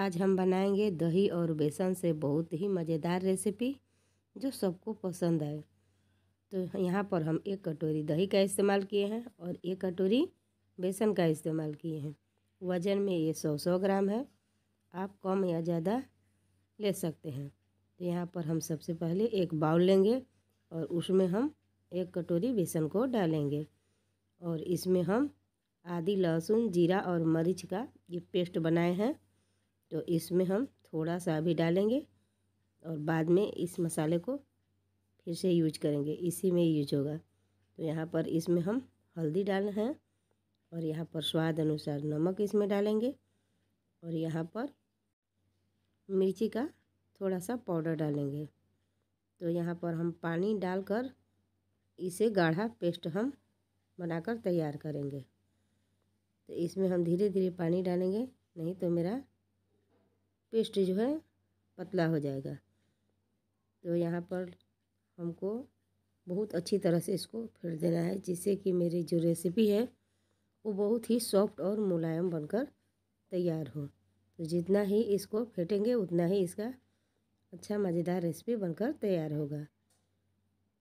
आज हम बनाएंगे दही और बेसन से बहुत ही मज़ेदार रेसिपी जो सबको पसंद आए तो यहाँ पर हम एक कटोरी दही का इस्तेमाल किए हैं और एक कटोरी बेसन का इस्तेमाल किए हैं वज़न में ये सौ सौ ग्राम है आप कम या ज़्यादा ले सकते हैं तो यहाँ पर हम सबसे पहले एक बाउल लेंगे और उसमें हम एक कटोरी बेसन को डालेंगे और इसमें हम आधी लहसुन जीरा और मरीच का ये पेस्ट बनाए हैं तो इसमें हम थोड़ा सा अभी डालेंगे और बाद में इस मसाले को फिर से यूज करेंगे इसी में यूज होगा तो यहाँ पर इसमें हम हल्दी डाल हैं और यहाँ पर स्वाद अनुसार नमक इसमें डालेंगे और यहाँ पर मिर्ची का थोड़ा सा पाउडर डालेंगे तो यहाँ पर हम पानी डालकर इसे गाढ़ा पेस्ट हम बनाकर तैयार करेंगे तो इसमें हम धीरे धीरे पानी डालेंगे नहीं तो मेरा पेस्ट जो है पतला हो जाएगा तो यहाँ पर हमको बहुत अच्छी तरह से इसको फेंट देना है जिससे कि मेरी जो रेसिपी है वो बहुत ही सॉफ्ट और मुलायम बनकर तैयार हो तो जितना ही इसको फेंटेंगे उतना ही इसका अच्छा मज़ेदार रेसिपी बनकर तैयार होगा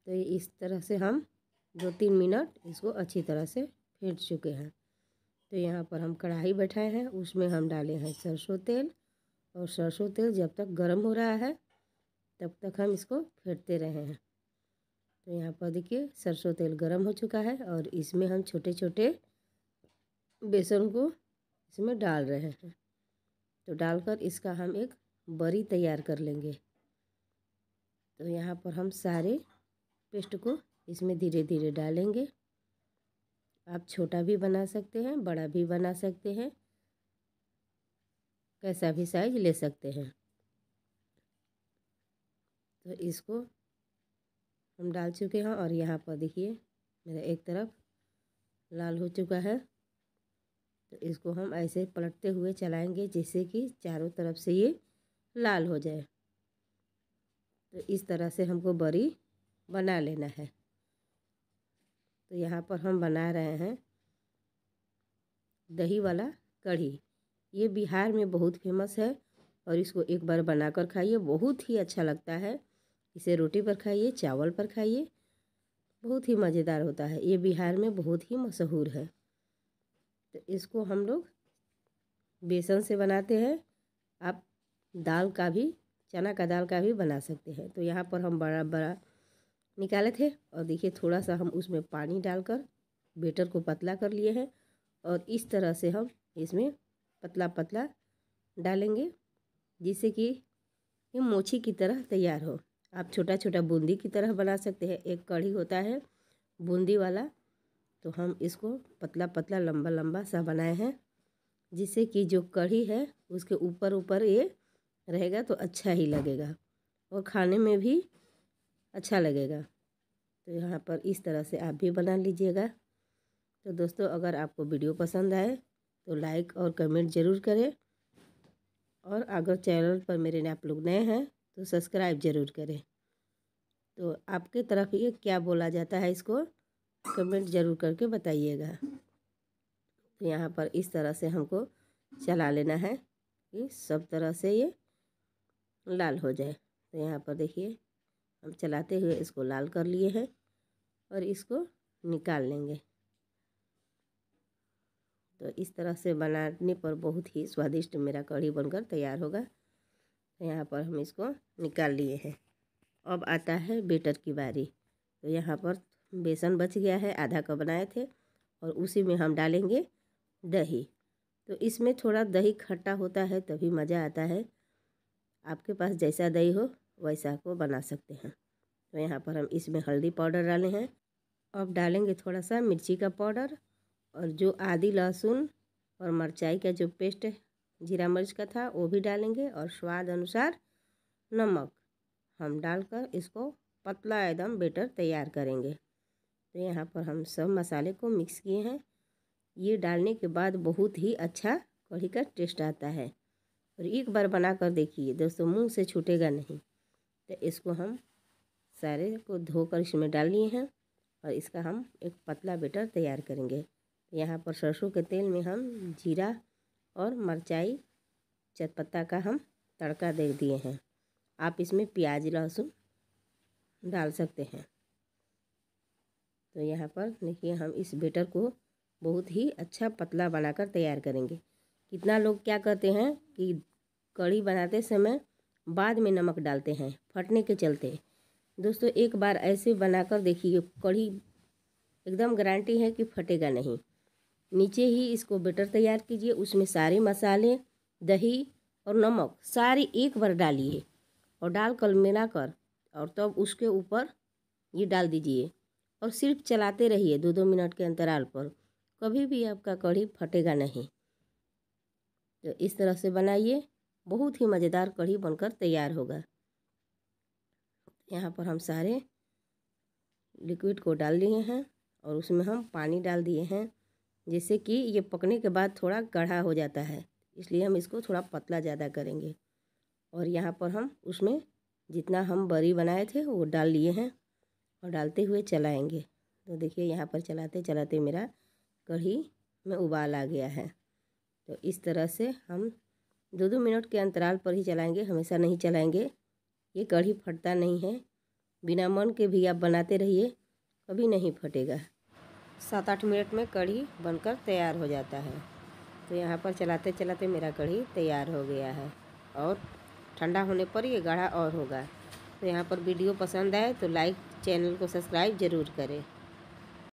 तो इस तरह से हम दो तीन मिनट इसको अच्छी तरह से फेंट चुके हैं तो यहाँ पर हम कढ़ाई बैठाए हैं उसमें हम डाले हैं सरसों तेल और सरसों तेल जब तक गर्म हो रहा है तब तक हम इसको फेंटते रहे हैं तो यहाँ पर देखिए सरसों तेल गर्म हो चुका है और इसमें हम छोटे छोटे बेसन को इसमें डाल रहे हैं तो डालकर इसका हम एक बरी तैयार कर लेंगे तो यहाँ पर हम सारे पेस्ट को इसमें धीरे धीरे डालेंगे आप छोटा भी बना सकते हैं बड़ा भी बना सकते हैं कैसा भी साइज ले सकते हैं तो इसको हम डाल चुके हैं और यहाँ पर देखिए मेरा एक तरफ लाल हो चुका है तो इसको हम ऐसे पलटते हुए चलाएंगे जिससे कि चारों तरफ से ये लाल हो जाए तो इस तरह से हमको बड़ी बना लेना है तो यहाँ पर हम बना रहे हैं दही वाला कढ़ी ये बिहार में बहुत फेमस है और इसको एक बार बनाकर खाइए बहुत ही अच्छा लगता है इसे रोटी पर खाइए चावल पर खाइए बहुत ही मज़ेदार होता है ये बिहार में बहुत ही मशहूर है तो इसको हम लोग बेसन से बनाते हैं आप दाल का भी चना का दाल का भी बना सकते हैं तो यहाँ पर हम बड़ा बड़ा निकाले थे और देखिए थोड़ा सा हम उसमें पानी डालकर बेटर को पतला कर लिए हैं और इस तरह से हम इसमें पतला पतला डालेंगे जिससे कि ये मोची की तरह तैयार हो आप छोटा छोटा बूंदी की तरह बना सकते हैं एक कढ़ी होता है बूंदी वाला तो हम इसको पतला पतला लंबा लंबा सा बनाए हैं जिससे कि जो कढ़ी है उसके ऊपर ऊपर ये रहेगा तो अच्छा ही लगेगा और खाने में भी अच्छा लगेगा तो यहाँ पर इस तरह से आप भी बना लीजिएगा तो दोस्तों अगर आपको वीडियो पसंद आए तो लाइक और कमेंट ज़रूर करें और अगर चैनल पर मेरे आप लोग नए हैं तो सब्सक्राइब ज़रूर करें तो आपके तरफ ये क्या बोला जाता है इसको कमेंट ज़रूर करके बताइएगा तो यहाँ पर इस तरह से हमको चला लेना है कि सब तरह से ये लाल हो जाए तो यहाँ पर देखिए हम चलाते हुए इसको लाल कर लिए हैं और इसको निकाल लेंगे तो इस तरह से बनाने पर बहुत ही स्वादिष्ट मेरा कढ़ी बनकर तैयार होगा तो यहाँ पर हम इसको निकाल लिए हैं अब आता है बेटर की बारी तो यहाँ पर बेसन बच गया है आधा कप बनाए थे और उसी में हम डालेंगे दही तो इसमें थोड़ा दही खट्टा होता है तभी मज़ा आता है आपके पास जैसा दही हो वैसा को बना सकते हैं तो यहाँ पर हम इसमें हल्दी पाउडर डाले हैं अब डालेंगे थोड़ा सा मिर्ची का पाउडर और जो आदी लहसुन और मरचाई का जो पेस्ट जीरा मिर्च का था वो भी डालेंगे और स्वाद अनुसार नमक हम डालकर इसको पतला एकदम बेटर तैयार करेंगे तो यहाँ पर हम सब मसाले को मिक्स किए हैं ये डालने के बाद बहुत ही अच्छा कढ़ी का टेस्ट आता है और एक बार बना कर देखिए दोस्तों मुंह से छूटेगा नहीं तो इसको हम सारे को धोकर इसमें डाल लिए हैं और इसका हम एक पतला बेटर तैयार करेंगे यहाँ पर सरसों के तेल में हम जीरा और मरचाई चटपत्ता का हम तड़का दे दिए हैं आप इसमें प्याज लहसुन डाल सकते हैं तो यहाँ पर देखिए हम इस बेटर को बहुत ही अच्छा पतला बनाकर तैयार करेंगे कितना लोग क्या करते हैं कि कड़ी बनाते समय बाद में नमक डालते हैं फटने के चलते दोस्तों एक बार ऐसे बनाकर देखिए कड़ी एकदम गारंटी है कि फटेगा नहीं नीचे ही इसको बेटर तैयार कीजिए उसमें सारे मसाले दही और नमक सारे एक बार डालिए और डाल मिला मिलाकर और तब तो उसके ऊपर ये डाल दीजिए और सिर्फ चलाते रहिए दो दो मिनट के अंतराल पर कभी भी आपका कढ़ी फटेगा नहीं तो इस तरह से बनाइए बहुत ही मज़ेदार कढ़ी बनकर तैयार होगा यहाँ पर हम सारे लिक्विड को डाल दिए हैं और उसमें हम पानी डाल दिए हैं जिससे कि ये पकने के बाद थोड़ा गढ़ा हो जाता है इसलिए हम इसको थोड़ा पतला ज़्यादा करेंगे और यहाँ पर हम उसमें जितना हम बरी बनाए थे वो डाल लिए हैं और डालते हुए चलाएंगे तो देखिए यहाँ पर चलाते चलाते मेरा कढ़ी में उबाल आ गया है तो इस तरह से हम दो दो मिनट के अंतराल पर ही चलाएंगे हमेशा नहीं चलाएंगे ये कढ़ी फटता नहीं है बिना मन के भी आप बनाते रहिए कभी नहीं फटेगा सात आठ मिनट में कढ़ी बनकर तैयार हो जाता है तो यहाँ पर चलाते चलाते मेरा कढ़ी तैयार हो गया है और ठंडा होने पर ये गाढ़ा और होगा तो यहाँ पर वीडियो पसंद आए तो लाइक चैनल को सब्सक्राइब ज़रूर करें